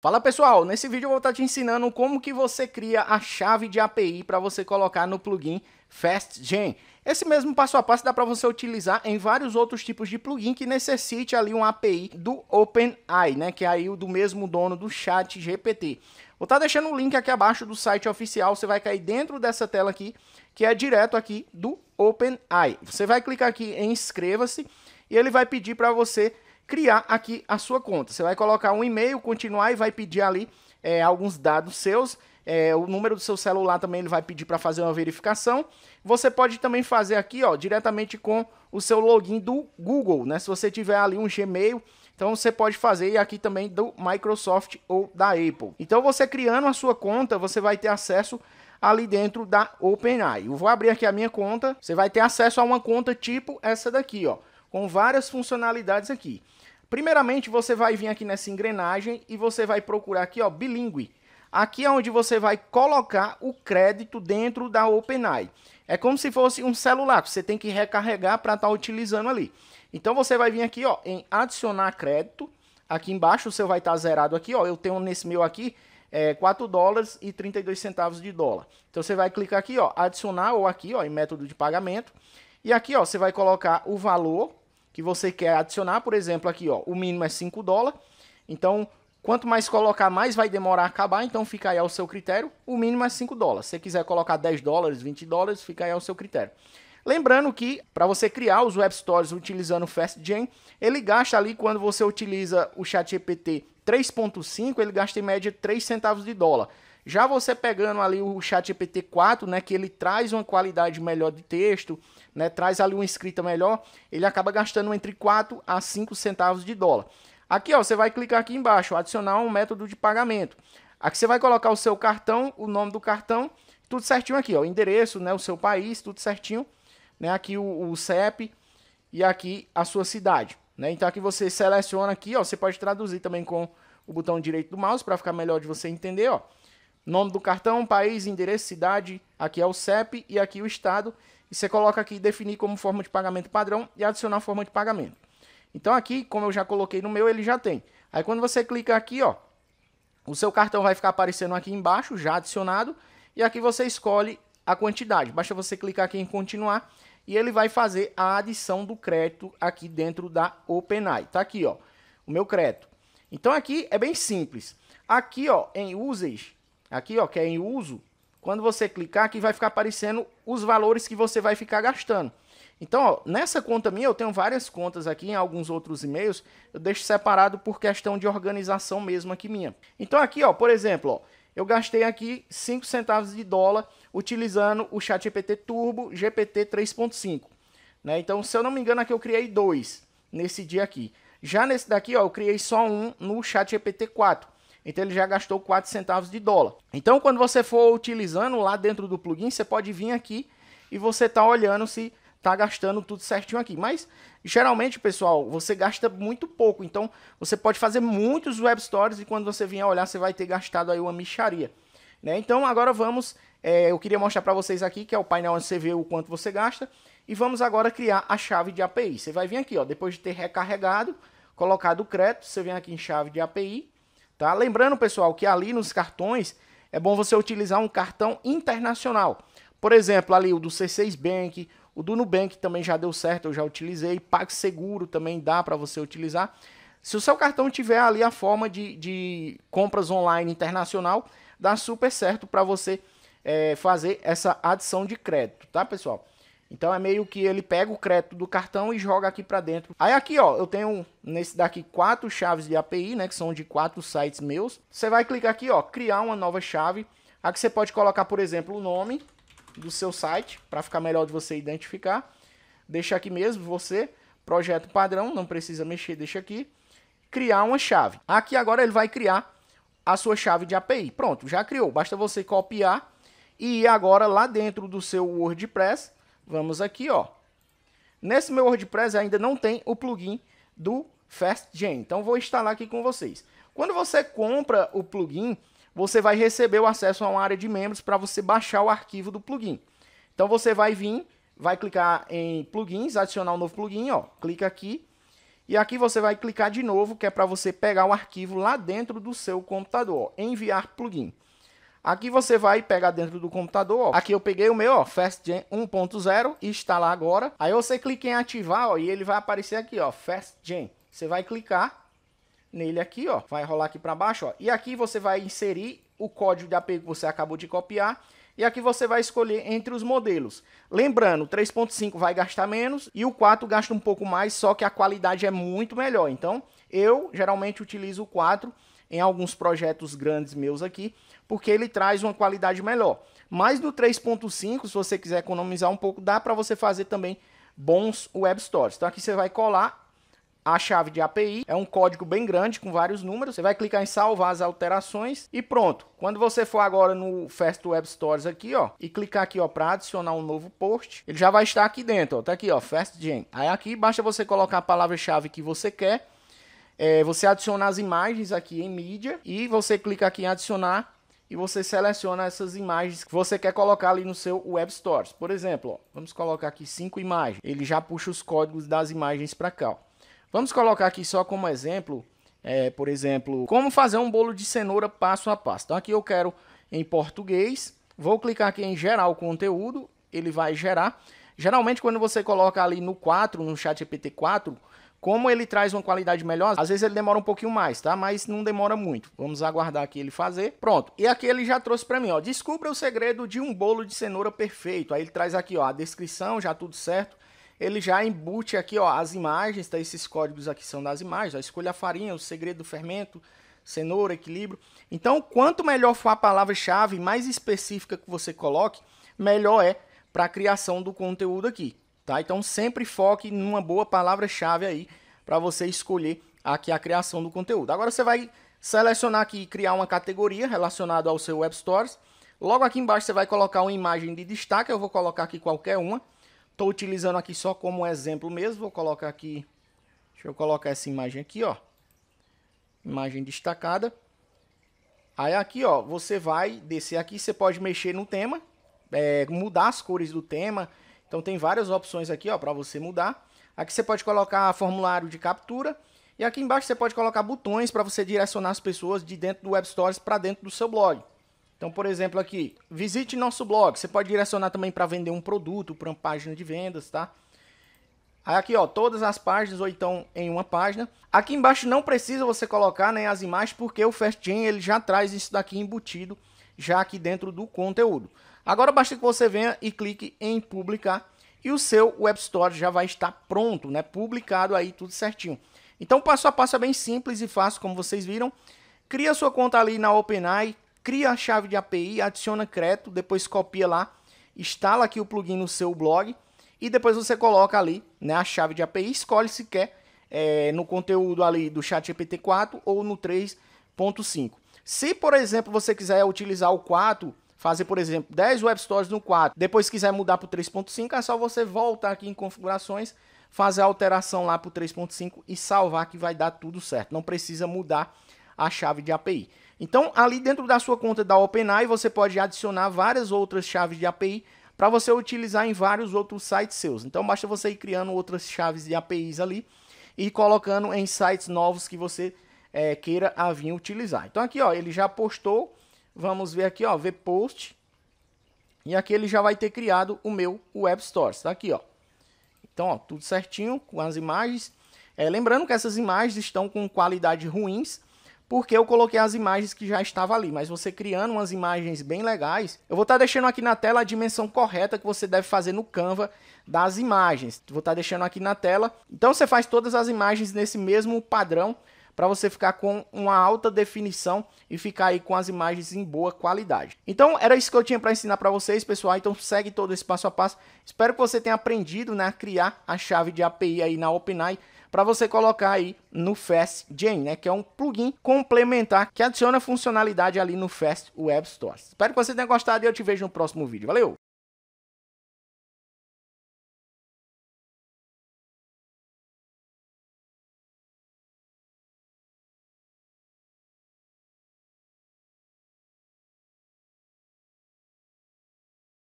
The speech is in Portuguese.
Fala pessoal, nesse vídeo eu vou estar te ensinando como que você cria a chave de API para você colocar no plugin FastGen. Esse mesmo passo a passo dá para você utilizar em vários outros tipos de plugin que necessite ali uma API do OpenAI, né, que é aí o do mesmo dono do chat GPT. Vou estar deixando o link aqui abaixo do site oficial, você vai cair dentro dessa tela aqui, que é direto aqui do OpenAI. Você vai clicar aqui em inscreva-se e ele vai pedir para você criar aqui a sua conta. Você vai colocar um e-mail, continuar e vai pedir ali é, alguns dados seus. É, o número do seu celular também ele vai pedir para fazer uma verificação. Você pode também fazer aqui, ó, diretamente com o seu login do Google, né? Se você tiver ali um Gmail, então você pode fazer aqui também do Microsoft ou da Apple. Então você criando a sua conta, você vai ter acesso ali dentro da OpenAI. Eu vou abrir aqui a minha conta. Você vai ter acesso a uma conta tipo essa daqui, ó com várias funcionalidades aqui. Primeiramente, você vai vir aqui nessa engrenagem e você vai procurar aqui, ó, bilíngue. Aqui é onde você vai colocar o crédito dentro da OpenAI. É como se fosse um celular você tem que recarregar para estar tá utilizando ali. Então você vai vir aqui, ó, em adicionar crédito. Aqui embaixo o seu vai estar tá zerado aqui, ó. Eu tenho nesse meu aqui é, 4 dólares e 32 centavos de dólar. Então você vai clicar aqui, ó, adicionar ou aqui, ó, em método de pagamento. E aqui, ó, você vai colocar o valor que você quer adicionar, por exemplo, aqui ó, o mínimo é 5 dólares. Então, quanto mais colocar, mais vai demorar a acabar, então fica aí ao seu critério. O mínimo é 5 dólares. Se você quiser colocar 10 dólares, 20 dólares, fica aí ao seu critério. Lembrando que para você criar os web utilizando o FastGen, ele gasta ali quando você utiliza o ChatGPT 3.5, ele gasta em média 3 centavos de dólar. Já você pegando ali o ChatGPT 4, né, que ele traz uma qualidade melhor de texto, né, traz ali uma escrita melhor, ele acaba gastando entre 4 a 5 centavos de dólar. Aqui, ó, você vai clicar aqui embaixo, adicionar um método de pagamento. Aqui você vai colocar o seu cartão, o nome do cartão, tudo certinho aqui, ó, o endereço, né, o seu país, tudo certinho, né, aqui o, o CEP e aqui a sua cidade, né? Então aqui você seleciona aqui, ó, você pode traduzir também com o botão direito do mouse para ficar melhor de você entender, ó nome do cartão, país, endereço, cidade, aqui é o CEP e aqui o estado. E você coloca aqui definir como forma de pagamento padrão e adicionar forma de pagamento. Então aqui, como eu já coloquei no meu, ele já tem. Aí quando você clica aqui, ó, o seu cartão vai ficar aparecendo aqui embaixo, já adicionado, e aqui você escolhe a quantidade. Basta você clicar aqui em continuar e ele vai fazer a adição do crédito aqui dentro da OpenAI. Tá aqui, ó, o meu crédito. Então aqui é bem simples. Aqui, ó, em usage, aqui, ó, que é em uso, quando você clicar aqui vai ficar aparecendo os valores que você vai ficar gastando. Então, ó, nessa conta minha, eu tenho várias contas aqui, em alguns outros e-mails, eu deixo separado por questão de organização mesmo aqui minha. Então aqui, ó, por exemplo, ó, eu gastei aqui 5 centavos de dólar utilizando o ChatGPT Turbo GPT 3.5. Né? Então, se eu não me engano, aqui eu criei dois nesse dia aqui. Já nesse daqui, ó, eu criei só um no ChatGPT 4. Então ele já gastou 4 centavos de dólar. Então quando você for utilizando lá dentro do plugin, você pode vir aqui e você tá olhando se tá gastando tudo certinho aqui. Mas geralmente, pessoal, você gasta muito pouco. Então você pode fazer muitos web stories e quando você vier olhar, você vai ter gastado aí uma micharia. Né? Então agora vamos, é, eu queria mostrar para vocês aqui que é o painel onde você vê o quanto você gasta e vamos agora criar a chave de API. Você vai vir aqui, ó, depois de ter recarregado, colocado o crédito, você vem aqui em chave de API Tá? Lembrando, pessoal, que ali nos cartões é bom você utilizar um cartão internacional. Por exemplo, ali o do C6 Bank, o do Nubank também já deu certo, eu já utilizei. PagSeguro também dá para você utilizar. Se o seu cartão tiver ali a forma de, de compras online internacional, dá super certo para você é, fazer essa adição de crédito, tá, pessoal? Então é meio que ele pega o crédito do cartão e joga aqui para dentro. Aí aqui, ó, eu tenho nesse daqui quatro chaves de API, né, que são de quatro sites meus. Você vai clicar aqui, ó, criar uma nova chave. Aqui você pode colocar, por exemplo, o nome do seu site para ficar melhor de você identificar. Deixa aqui mesmo você projeto padrão, não precisa mexer, deixa aqui. Criar uma chave. Aqui agora ele vai criar a sua chave de API. Pronto, já criou. Basta você copiar e ir agora lá dentro do seu WordPress Vamos aqui, ó. Nesse meu WordPress ainda não tem o plugin do FastGen, então vou instalar aqui com vocês. Quando você compra o plugin, você vai receber o acesso a uma área de membros para você baixar o arquivo do plugin. Então você vai vir, vai clicar em plugins, adicionar um novo plugin, ó, clica aqui. E aqui você vai clicar de novo, que é para você pegar o arquivo lá dentro do seu computador, ó, enviar plugin. Aqui você vai pegar dentro do computador, ó. Aqui eu peguei o meu, ó, Fast Gen 1.0 e está lá agora. Aí você clica em ativar, ó, e ele vai aparecer aqui, ó, Fast Gen. Você vai clicar nele aqui, ó. Vai rolar aqui para baixo, ó. E aqui você vai inserir o código de API que você acabou de copiar. E aqui você vai escolher entre os modelos. Lembrando, 3.5 vai gastar menos e o 4 gasta um pouco mais, só que a qualidade é muito melhor. Então, eu geralmente utilizo o 4 em alguns projetos grandes meus aqui, porque ele traz uma qualidade melhor. Mas no 3.5, se você quiser economizar um pouco, dá para você fazer também bons web stores. Então aqui você vai colar a chave de API, é um código bem grande com vários números. Você vai clicar em salvar as alterações e pronto. Quando você for agora no Fast Web Stories aqui, ó, e clicar aqui, ó, para adicionar um novo post, ele já vai estar aqui dentro, ó, tá aqui, ó, Fast Gen. Aí aqui basta você colocar a palavra-chave que você quer é você adiciona as imagens aqui em mídia e você clica aqui em adicionar e você seleciona essas imagens que você quer colocar ali no seu Web Stores. Por exemplo, ó, vamos colocar aqui cinco imagens. Ele já puxa os códigos das imagens para cá. Ó. Vamos colocar aqui só como exemplo, é, por exemplo, como fazer um bolo de cenoura passo a passo. Então aqui eu quero em português. Vou clicar aqui em gerar o conteúdo, ele vai gerar. Geralmente quando você coloca ali no 4, no chat GPT 4, como ele traz uma qualidade melhor, às vezes ele demora um pouquinho mais, tá? Mas não demora muito. Vamos aguardar aqui ele fazer. Pronto. E aqui ele já trouxe para mim, ó. Descubra o segredo de um bolo de cenoura perfeito. Aí ele traz aqui, ó, a descrição, já tudo certo. Ele já embute aqui, ó, as imagens, tá? Esses códigos aqui são das imagens, ó. Escolha a farinha, o segredo do fermento, cenoura, equilíbrio. Então, quanto melhor for a palavra-chave, mais específica que você coloque, melhor é para a criação do conteúdo aqui. Tá? Então sempre foque numa boa palavra-chave aí para você escolher aqui a criação do conteúdo. Agora você vai selecionar aqui e criar uma categoria relacionada ao seu Web Stories. Logo aqui embaixo você vai colocar uma imagem de destaque, eu vou colocar aqui qualquer uma. Estou utilizando aqui só como exemplo mesmo, vou colocar aqui, deixa eu colocar essa imagem aqui, ó. Imagem destacada. Aí aqui, ó, você vai descer aqui, você pode mexer no tema, é, mudar as cores do tema, então tem várias opções aqui para você mudar. Aqui você pode colocar formulário de captura. E aqui embaixo você pode colocar botões para você direcionar as pessoas de dentro do Web Stories para dentro do seu blog. Então, por exemplo, aqui, visite nosso blog. Você pode direcionar também para vender um produto, para uma página de vendas, tá? Aqui, ó, todas as páginas ou então em uma página. Aqui embaixo não precisa você colocar né, as imagens porque o FastGen ele já traz isso daqui embutido já aqui dentro do conteúdo. Agora basta que você venha e clique em publicar e o seu Web Store já vai estar pronto, né? Publicado aí tudo certinho. Então, passo a passo é bem simples e fácil, como vocês viram. Cria sua conta ali na OpenAI, cria a chave de API, adiciona crédito, depois copia lá, instala aqui o plugin no seu blog e depois você coloca ali né, a chave de API, escolhe se quer é, no conteúdo ali do ChatGPT 4 ou no 3.5. Se, por exemplo, você quiser utilizar o 4, fazer, por exemplo, 10 web no 4, depois quiser mudar para o 3.5, é só você voltar aqui em configurações, fazer a alteração lá para o 3.5 e salvar que vai dar tudo certo. Não precisa mudar a chave de API. Então, ali dentro da sua conta da OpenAI, você pode adicionar várias outras chaves de API para você utilizar em vários outros sites seus. Então, basta você ir criando outras chaves de APIs ali e colocando em sites novos que você é, queira a vir utilizar. Então, aqui ó, ele já postou Vamos ver aqui, ó, ver post. E aqui ele já vai ter criado o meu Web Store, está aqui, ó. Então, ó, tudo certinho com as imagens. É, lembrando que essas imagens estão com qualidade ruins, porque eu coloquei as imagens que já estavam ali. Mas você criando umas imagens bem legais, eu vou estar tá deixando aqui na tela a dimensão correta que você deve fazer no Canva das imagens. Vou estar tá deixando aqui na tela. Então você faz todas as imagens nesse mesmo padrão para você ficar com uma alta definição e ficar aí com as imagens em boa qualidade. Então era isso que eu tinha para ensinar para vocês, pessoal. Então segue todo esse passo a passo. Espero que você tenha aprendido né, a criar a chave de API aí na OpenAI para você colocar aí no FastGen, né, que é um plugin complementar que adiciona funcionalidade ali no Fast Web Store. Espero que você tenha gostado e eu te vejo no próximo vídeo. Valeu!